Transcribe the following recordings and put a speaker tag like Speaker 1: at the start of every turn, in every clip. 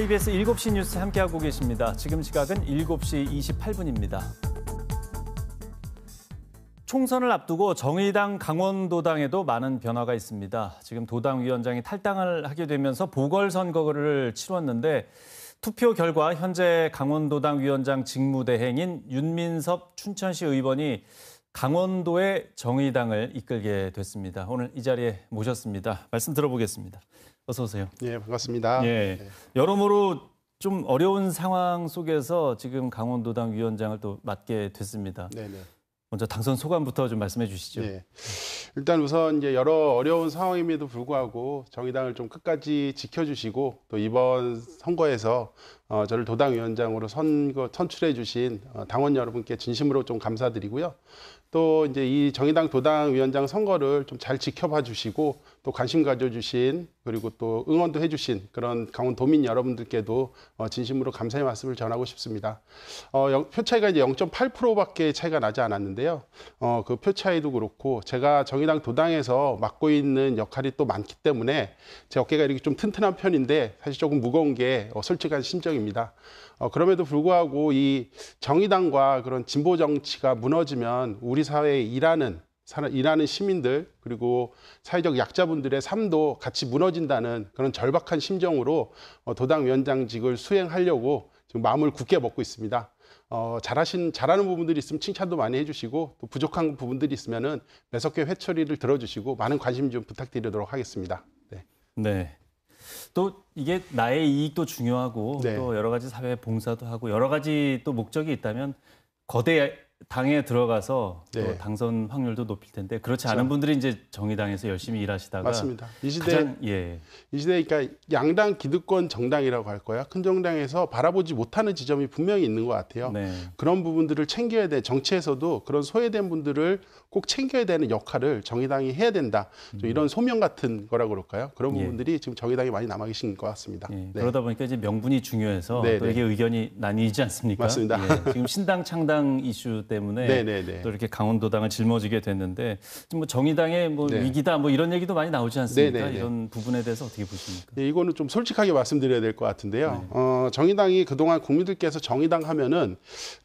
Speaker 1: KBS 7시 뉴스 함께하고 계십니다. 지금 시각은 7시 28분입니다. 총선을 앞두고 정의당 강원도당에도 많은 변화가 있습니다. 지금 도당 위원장이 탈당을 하게 되면서 보궐선거를 치렀는데 투표 결과 현재 강원도당 위원장 직무대행인 윤민섭 춘천시 의원이 강원도의 정의당을 이끌게 됐습니다. 오늘 이 자리에 모셨습니다. 말씀 들어보겠습니다. 어서 오세요. 예, 반갑습니다. 예. 네. 여러모로 좀 어려운 상황 속에서 지금 강원도당 위원장을 또 맡게 됐습니다. 네네. 네. 먼저 당선 소감부터 좀 말씀해 주시죠. 네. 일단 우선 이제 여러
Speaker 2: 어려운 상황임에도 불구하고 정의당을 좀 끝까지 지켜주시고 또 이번 선거에서 어, 저를 도당위원장으로 선거 선출해 주신 어, 당원 여러분께 진심으로 좀 감사드리고요. 또 이제 이 정의당 도당위원장 선거를 좀 잘 지켜봐 주시고 또 관심 가져주신 그리고 또 응원도 해주신 그런 강원도민 여러분들께도 어, 진심으로 감사의 말씀을 전하고 싶습니다. 어, 표 차이가 이제 0.8%밖에 차이가 나지 않았는데요. 어, 그 표 차이도 그렇고 제가 정의당 도당에서 맡고 있는 역할이 또 많기 때문에 제 어깨가 이렇게 좀 튼튼한 편인데 사실 조금 무거운 게 어, 솔직한 심정입니다. 상황입니다. 어, 그럼에도 불구하고 이 정의당과 그런 진보 정치가 무너지면 우리 사회에 일하는 일하는 시민들 그리고 사회적 약자분들의 삶도 같이 무너진다는 그런 절박한 심정으로 어, 도당 위원장직을 수행하려고 지금 마음을 굳게 먹고 있습니다. 어, 잘하신 잘하는 부분들이 있으면 칭찬도 많이 해주시고 또 부족한 부분들이 있으면은 매섭게 회처리를 들어주시고 많은 관심
Speaker 1: 좀 부탁드리도록 하겠습니다. 네. 네. 또 이게 나의 이익도 중요하고 네. 또 여러 가지 사회 봉사도 하고 여러 가지 또 목적이 있다면 거대 당에 들어가서 네. 당선 확률도 높일 텐데 그렇지 그렇죠. 않은 분들이 이제 정의당에서 열심히 일하시다가 맞습니다. 이 시대 가장, 예.
Speaker 2: 이 시대 그러니까 양당 기득권 정당이라고 할 거야. 큰 정당에서 바라보지 못하는 지점이 분명히 있는 것 같아요. 네. 그런 부분들을 챙겨야 돼. 정치에서도 그런 소외된 분들을 꼭 챙겨야 되는 역할을 정의당이 해야 된다. 좀 음. 이런 소명 같은 거라 그럴까요? 그런 예. 부분들이 예. 지금 정의당이 많이 남아 계신 것 같습니다. 예. 네. 그러다
Speaker 1: 보니까 이제 명분이 중요해서 네, 또 네. 이게 의견이 나뉘지 않습니까? 맞습니다. 예. 지금 신당 창당 이슈 때문에 네네네. 또 이렇게 강원도당을 짊어지게 됐는데 지금 뭐 정의당의 뭐 네. 위기다 뭐 이런 얘기도 많이 나오지 않습니까? 네네네. 이런 부분에 대해서 어떻게 보십니까?
Speaker 2: 네, 이거는 좀 솔직하게 말씀드려야 될 것 같은데요. 네. 어, 정의당이 그동안 국민들께서 정의당 하면은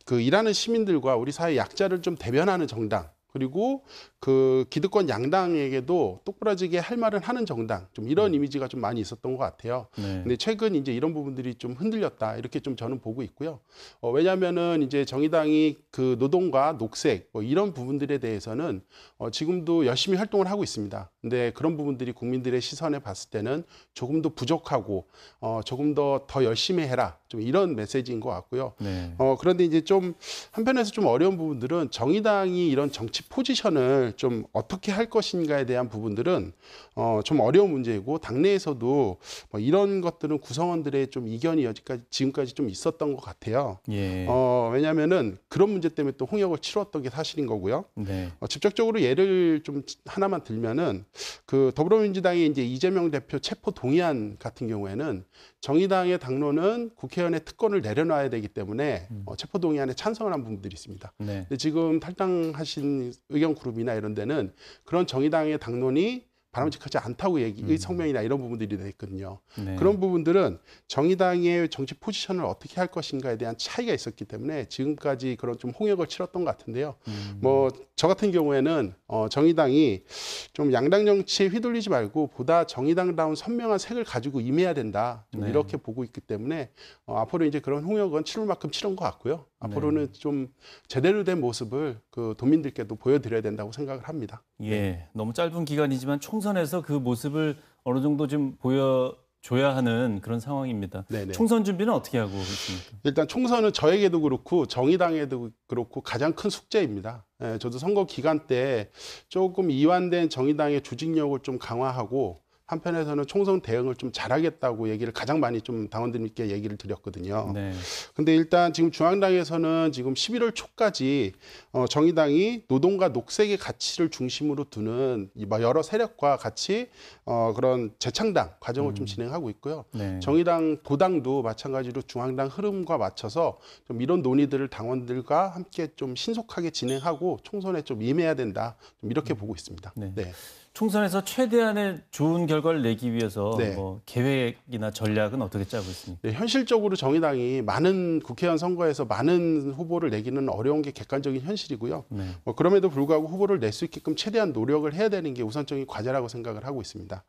Speaker 2: 그 일하는 시민들과 우리 사회 약자를 좀 대변하는 정당 그리고 그 기득권 양당에게도 똑부러지게 할 말은 하는 정당 좀 이런 음. 이미지가 좀 많이 있었던 것 같아요. 네. 근데 최근 이제 이런 부분들이 좀 흔들렸다 이렇게 좀 저는 보고 있고요. 어, 왜냐하면은 이제 정의당이 그 노동과 녹색 뭐 이런 부분들에 대해서는 어, 지금도 열심히 활동을 하고 있습니다. 근데 그런 부분들이 국민들의 시선에 봤을 때는 조금 더 부족하고 어, 조금 더더 더 열심히 해라 좀 이런 메시지인 것 같고요. 네. 어, 그런데 이제 좀 한편에서 좀 어려운 부분들은 정의당이 이런 정치 포지션을 좀 어떻게 할 것인가에 대한 부분들은 어, 좀 어려운 문제이고 당내에서도 뭐 이런 것들은 구성원들의 좀 이견이 여지까지 지금까지 좀 있었던 것 같아요. 예. 어, 왜냐하면은 그런 문제 때문에 또 홍역을 치뤘던 게 사실인 거고요. 네. 어, 직접적으로 예를 좀 하나만 들면은 그 더불어민주당의 이제 이재명 대표 체포 동의안 같은 경우에는 정의당의 당론은 국회 국회의원의 특권을 내려놔야 되기 때문에 음. 어, 체포동의안에 찬성을 한 부분들이 있습니다. 네. 근데 지금 탈당하신 의견 그룹이나 이런 데는 그런 정의당의 당론이 바람직하지 않다고 얘기, 음. 성명이나 이런 부분들이 돼 있거든요. 네. 그런 부분들은 정의당의 정치 포지션을 어떻게 할 것인가에 대한 차이가 있었기 때문에 지금까지 그런 좀 홍역을 치렀던 것 같은데요. 음. 뭐저 같은 경우에는 어, 정의당이 좀 양당 정치에 휘둘리지 말고 보다 정의당다운 선명한 색을 가지고 임해야 된다 네. 이렇게 보고 있기 때문에 어, 앞으로 이제 그런 홍역은 치를 만큼 치른 것 같고요. 앞으로는 네. 좀 제대로 된
Speaker 1: 모습을 그 도민들께도 보여드려야 된다고 생각을 합니다. 예, 너무 짧은 기간이지만 총선에서 그 모습을 어느 정도 좀 보여 줘야 하는 그런 상황입니다. 네네. 총선 준비는 어떻게 하고 있습니까?
Speaker 2: 일단 총선은 저에게도 그렇고 정의당에도 그렇고 가장 큰 숙제입니다. 예, 저도 선거 기간 때 조금 이완된 정의당의 조직력을 좀 강화하고 한편에서는 총선 대응을 좀 잘하겠다고 얘기를 가장 많이 좀 당원들께 얘기를 드렸거든요. 네. 근데 일단 지금 중앙당에서는 지금 11월 초까지 어, 정의당이 노동과 녹색의 가치를 중심으로 두는 뭐 여러 세력과 같이 어, 그런 재창당 과정을 음. 좀 진행하고 있고요. 네. 정의당 도당도 마찬가지로 중앙당 흐름과 맞춰서 좀 이런 논의들을 당원들과 함께 좀 신속하게 진행하고 총선에 좀 임해야 된다. 좀 이렇게 음. 보고 있습니다. 네. 네.
Speaker 1: 총선에서 최대한의 좋은 결과를 내기 위해서 네. 뭐 계획이나 전략은 어떻게 짜고 있습니까? 네,
Speaker 2: 현실적으로 정의당이 많은 국회의원 선거에서 많은 후보를 내기는 어려운 게 객관적인 현실이고요. 네. 뭐 그럼에도 불구하고 후보를 낼 수 있게끔 최대한 노력을 해야 되는 게 우선적인 과제라고 생각을 하고 있습니다.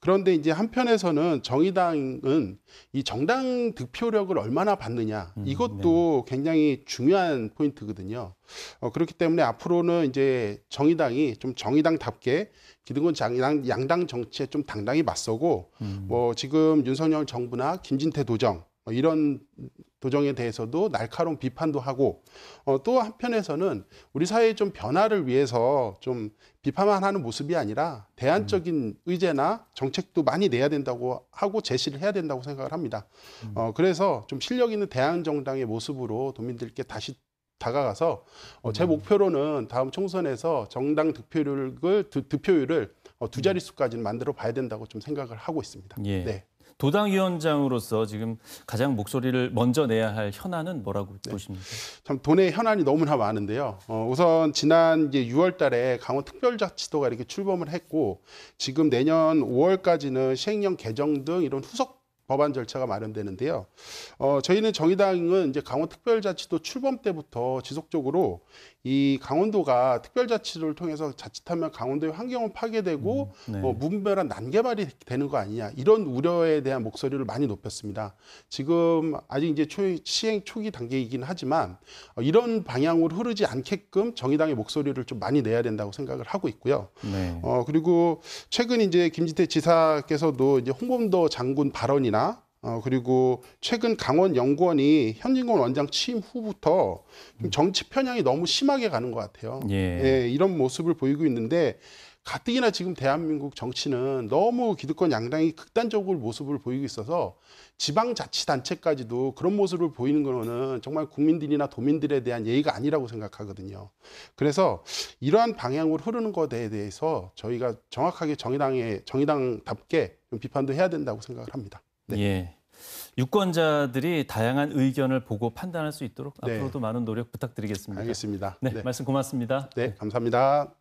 Speaker 2: 그런데 이제 한편에서는 정의당은 이 정당 득표력을 얼마나 받느냐 음, 네. 이것도 음, 굉장히 중요한 포인트거든요. 어, 그렇기 때문에 앞으로는 이제 정의당이 좀 정의당답게 기득권 장, 양당 정치에 좀 당당히 맞서고 음. 뭐 지금 윤석열 정부나 김진태 도정 뭐 이런 도정에 대해서도 날카로운 비판도 하고 어, 또 한편에서는 우리 사회의 좀 변화를 위해서 좀 비판만 하는 모습이 아니라 대안적인 음. 의제나 정책도 많이 내야 된다고 하고 제시를 해야 된다고 생각을 합니다. 음. 어, 그래서 좀 실력 있는 대안 정당의 모습으로 도민들께 다시 다가가서 어, 제 음. 목표로는 다음 총선에서 정당 득표율을 득, 득표율을 어, 두 음. 자릿수까지는 만들어 봐야 된다고 좀 생각을 하고 있습니다.
Speaker 1: 예. 네. 도당위원장으로서 지금 가장 목소리를 먼저 내야 할 현안은 뭐라고 네. 보십니까? 참 돈의 현안이 너무나 많은데요.
Speaker 2: 어, 우선 지난 이제 6월달에 강원 특별자치도가 이렇게 출범을 했고 지금 내년 5월까지는 시행령 개정 등 이런 후속 법안 절차가 마련되는데요. 어, 저희는 정의당은 이제 강원특별자치도 출범 때부터 지속적으로 이 강원도가 특별자치를 통해서 자칫하면 강원도의 환경은 파괴되고 음, 네. 어, 뭐 무별한 난개발이 되는 거 아니냐 이런 우려에 대한 목소리를 많이 높였습니다. 지금 아직 이제 초, 시행 초기 단계이긴 하지만 어, 이런 방향으로 흐르지 않게끔 정의당의 목소리를 좀 많이 내야 된다고 생각을 하고 있고요. 네. 어, 그리고 최근 이제 김진태 지사께서도 이제 홍범도 장군 발언이나 어, 그리고 최근 강원 연구원이 현진공 원장 취임 후부터 정치 편향이 너무 심하게 가는 것 같아요. 예. 예, 이런 모습을 보이고 있는데 가뜩이나 지금 대한민국 정치는 너무 기득권 양당이 극단적으로 모습을 보이고 있어서 지방자치단체까지도 그런 모습을 보이는 거는 정말 국민들이나 도민들에 대한 예의가 아니라고 생각하거든요. 그래서 이러한 방향으로 흐르는 것에 대해서 저희가 정확하게 정의당에 정의당답게 좀 비판도 해야 된다고 생각을 합니다.
Speaker 1: 네. 예. 유권자들이 다양한 의견을 보고 판단할 수 있도록 네. 앞으로도 많은 노력 부탁드리겠습니다. 알겠습니다. 네, 네. 말씀 고맙습니다. 네, 네. 감사합니다.